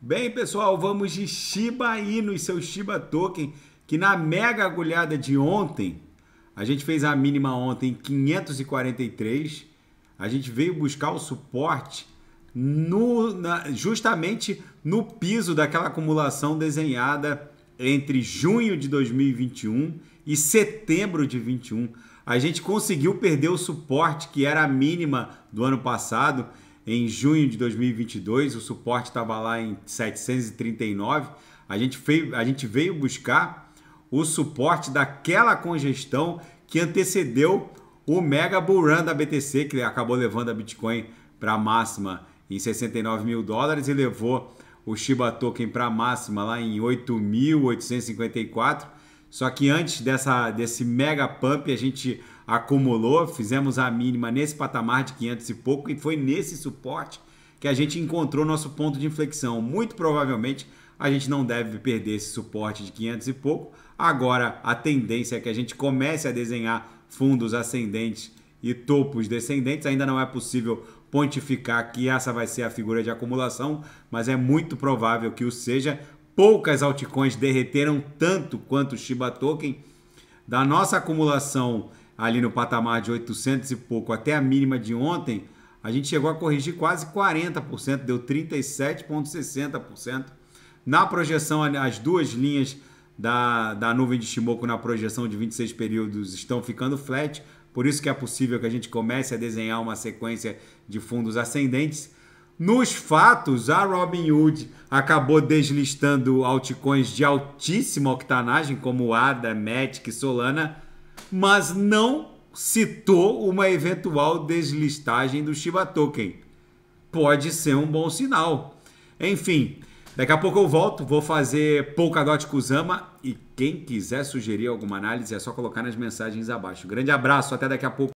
Bem, pessoal, vamos de Shiba Inu e seu Shiba Token, que na mega agulhada de ontem, a gente fez a mínima ontem 543, a gente veio buscar o suporte no, na, justamente no piso daquela acumulação desenhada entre junho de 2021 e setembro de 21. A gente conseguiu perder o suporte que era a mínima do ano passado em junho de 2022, o suporte estava lá em 739. A gente, veio, a gente veio buscar o suporte daquela congestão que antecedeu o mega bull run da BTC, que acabou levando a Bitcoin para a máxima em 69 mil dólares e levou o Shiba Token para a máxima lá em 8.854 só que antes dessa, desse mega pump, a gente acumulou, fizemos a mínima nesse patamar de 500 e pouco, e foi nesse suporte que a gente encontrou nosso ponto de inflexão. Muito provavelmente a gente não deve perder esse suporte de 500 e pouco. Agora a tendência é que a gente comece a desenhar fundos ascendentes e topos descendentes. Ainda não é possível pontificar que essa vai ser a figura de acumulação, mas é muito provável que o seja, Poucas altcoins derreteram tanto quanto o Shiba Token. Da nossa acumulação ali no patamar de 800 e pouco até a mínima de ontem, a gente chegou a corrigir quase 40%, deu 37,60%. Na projeção, as duas linhas da, da nuvem de Shimoku na projeção de 26 períodos estão ficando flat, por isso que é possível que a gente comece a desenhar uma sequência de fundos ascendentes. Nos fatos, a Robin Hood acabou deslistando altcoins de altíssima octanagem, como ADA, Matic, Solana, mas não citou uma eventual deslistagem do Shiba Token. Pode ser um bom sinal. Enfim, daqui a pouco eu volto, vou fazer Polkadot Kusama e quem quiser sugerir alguma análise é só colocar nas mensagens abaixo. Grande abraço, até daqui a pouco.